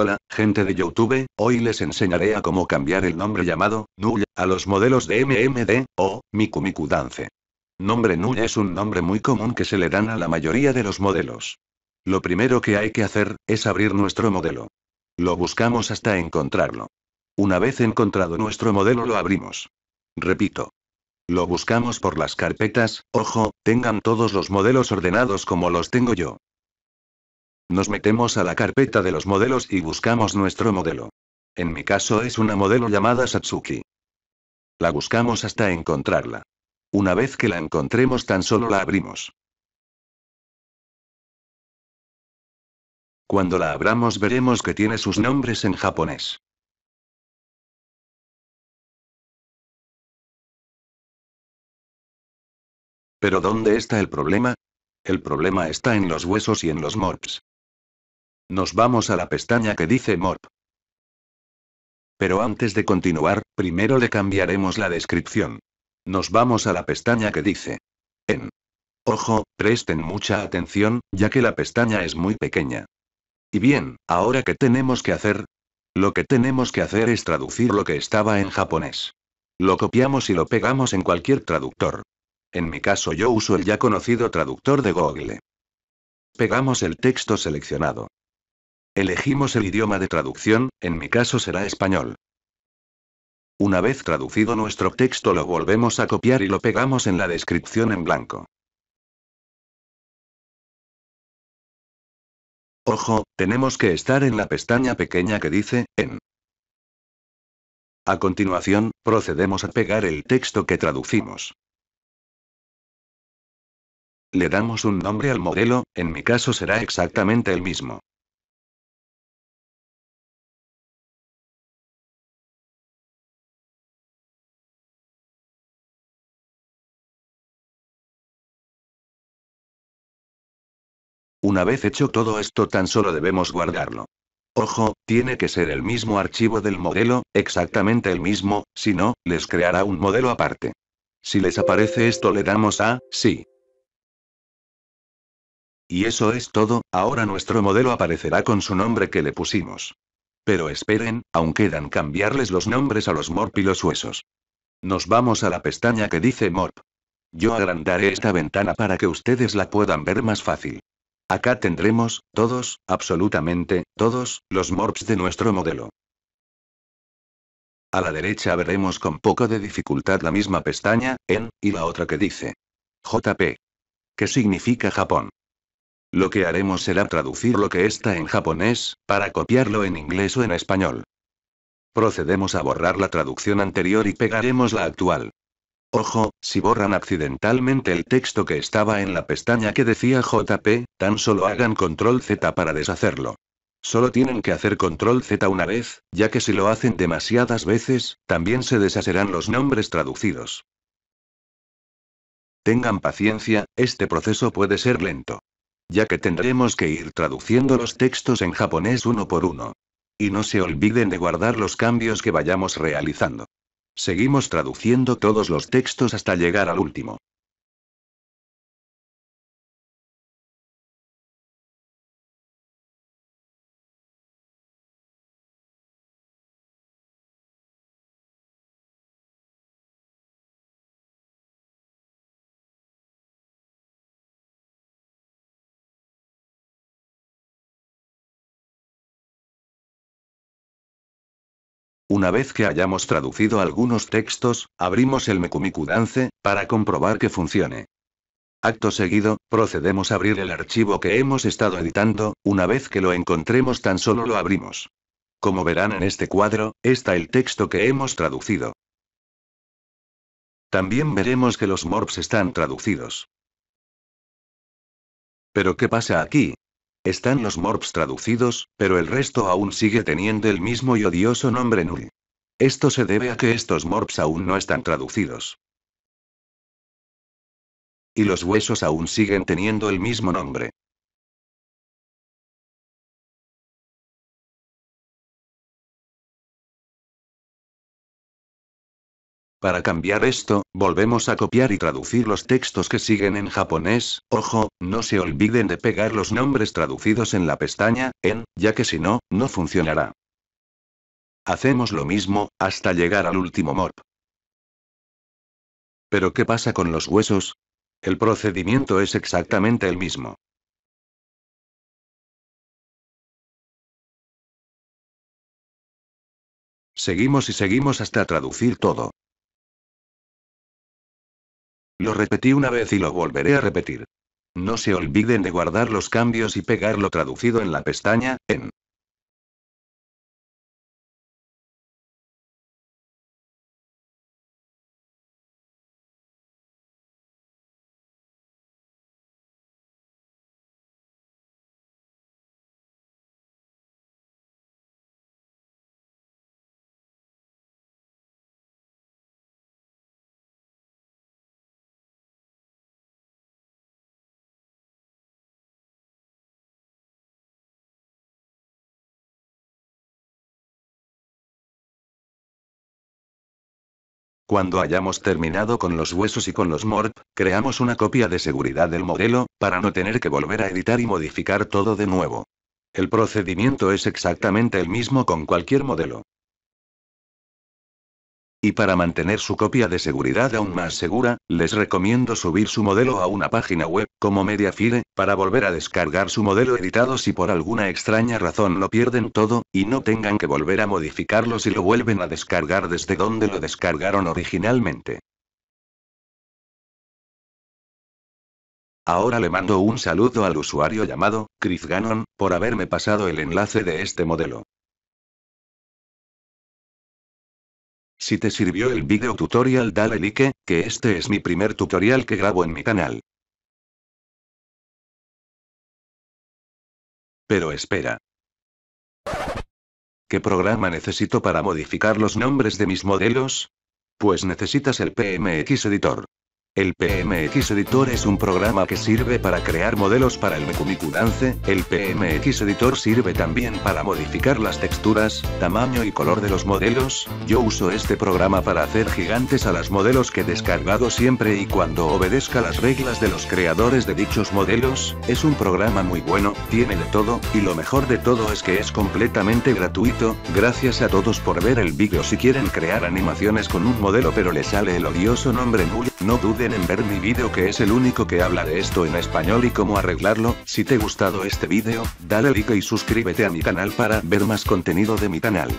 Hola, gente de YouTube, hoy les enseñaré a cómo cambiar el nombre llamado Null a los modelos de MMD o Miku Dance. Nombre Null es un nombre muy común que se le dan a la mayoría de los modelos. Lo primero que hay que hacer es abrir nuestro modelo. Lo buscamos hasta encontrarlo. Una vez encontrado nuestro modelo lo abrimos. Repito, lo buscamos por las carpetas, ojo, tengan todos los modelos ordenados como los tengo yo. Nos metemos a la carpeta de los modelos y buscamos nuestro modelo. En mi caso es una modelo llamada Satsuki. La buscamos hasta encontrarla. Una vez que la encontremos tan solo la abrimos. Cuando la abramos veremos que tiene sus nombres en japonés. Pero ¿dónde está el problema? El problema está en los huesos y en los mobs. Nos vamos a la pestaña que dice Morp. Pero antes de continuar, primero le cambiaremos la descripción. Nos vamos a la pestaña que dice. En. Ojo, presten mucha atención, ya que la pestaña es muy pequeña. Y bien, ahora qué tenemos que hacer? Lo que tenemos que hacer es traducir lo que estaba en japonés. Lo copiamos y lo pegamos en cualquier traductor. En mi caso yo uso el ya conocido traductor de Google. Pegamos el texto seleccionado. Elegimos el idioma de traducción, en mi caso será español. Una vez traducido nuestro texto lo volvemos a copiar y lo pegamos en la descripción en blanco. Ojo, tenemos que estar en la pestaña pequeña que dice, en. A continuación, procedemos a pegar el texto que traducimos. Le damos un nombre al modelo, en mi caso será exactamente el mismo. Una vez hecho todo esto tan solo debemos guardarlo. Ojo, tiene que ser el mismo archivo del modelo, exactamente el mismo, si no, les creará un modelo aparte. Si les aparece esto le damos a, sí. Y eso es todo, ahora nuestro modelo aparecerá con su nombre que le pusimos. Pero esperen, aún quedan cambiarles los nombres a los morp y los huesos. Nos vamos a la pestaña que dice morp. Yo agrandaré esta ventana para que ustedes la puedan ver más fácil. Acá tendremos, todos, absolutamente, todos, los morbs de nuestro modelo. A la derecha veremos con poco de dificultad la misma pestaña, en, y la otra que dice. JP. Que significa Japón. Lo que haremos será traducir lo que está en japonés, para copiarlo en inglés o en español. Procedemos a borrar la traducción anterior y pegaremos la actual. Ojo, si borran accidentalmente el texto que estaba en la pestaña que decía JP, tan solo hagan control Z para deshacerlo. Solo tienen que hacer control Z una vez, ya que si lo hacen demasiadas veces, también se deshacerán los nombres traducidos. Tengan paciencia, este proceso puede ser lento. Ya que tendremos que ir traduciendo los textos en japonés uno por uno. Y no se olviden de guardar los cambios que vayamos realizando. Seguimos traduciendo todos los textos hasta llegar al último. Una vez que hayamos traducido algunos textos, abrimos el Mekumikudance para comprobar que funcione. Acto seguido, procedemos a abrir el archivo que hemos estado editando, una vez que lo encontremos tan solo lo abrimos. Como verán en este cuadro, está el texto que hemos traducido. También veremos que los morphs están traducidos. ¿Pero qué pasa aquí? Están los morps traducidos, pero el resto aún sigue teniendo el mismo y odioso nombre Null. Esto se debe a que estos morps aún no están traducidos. Y los huesos aún siguen teniendo el mismo nombre. Para cambiar esto, volvemos a copiar y traducir los textos que siguen en japonés. Ojo, no se olviden de pegar los nombres traducidos en la pestaña, en, ya que si no, no funcionará. Hacemos lo mismo, hasta llegar al último Morp. Pero ¿qué pasa con los huesos? El procedimiento es exactamente el mismo. Seguimos y seguimos hasta traducir todo. Lo repetí una vez y lo volveré a repetir. No se olviden de guardar los cambios y pegarlo traducido en la pestaña, en Cuando hayamos terminado con los huesos y con los morp, creamos una copia de seguridad del modelo, para no tener que volver a editar y modificar todo de nuevo. El procedimiento es exactamente el mismo con cualquier modelo y para mantener su copia de seguridad aún más segura, les recomiendo subir su modelo a una página web, como Mediafire, para volver a descargar su modelo editado si por alguna extraña razón lo pierden todo, y no tengan que volver a modificarlo si lo vuelven a descargar desde donde lo descargaron originalmente. Ahora le mando un saludo al usuario llamado Chris Gannon, por haberme pasado el enlace de este modelo. Si te sirvió el video tutorial dale like, que este es mi primer tutorial que grabo en mi canal. Pero espera. ¿Qué programa necesito para modificar los nombres de mis modelos? Pues necesitas el PMX Editor. El PMX Editor es un programa que sirve para crear modelos para el MikuMikuDance. el PMX Editor sirve también para modificar las texturas, tamaño y color de los modelos, yo uso este programa para hacer gigantes a las modelos que he descargado siempre y cuando obedezca las reglas de los creadores de dichos modelos, es un programa muy bueno, tiene de todo, y lo mejor de todo es que es completamente gratuito, gracias a todos por ver el vídeo si quieren crear animaciones con un modelo pero le sale el odioso nombre muli. No duden en ver mi vídeo que es el único que habla de esto en español y cómo arreglarlo, si te ha gustado este vídeo, dale like y suscríbete a mi canal para ver más contenido de mi canal.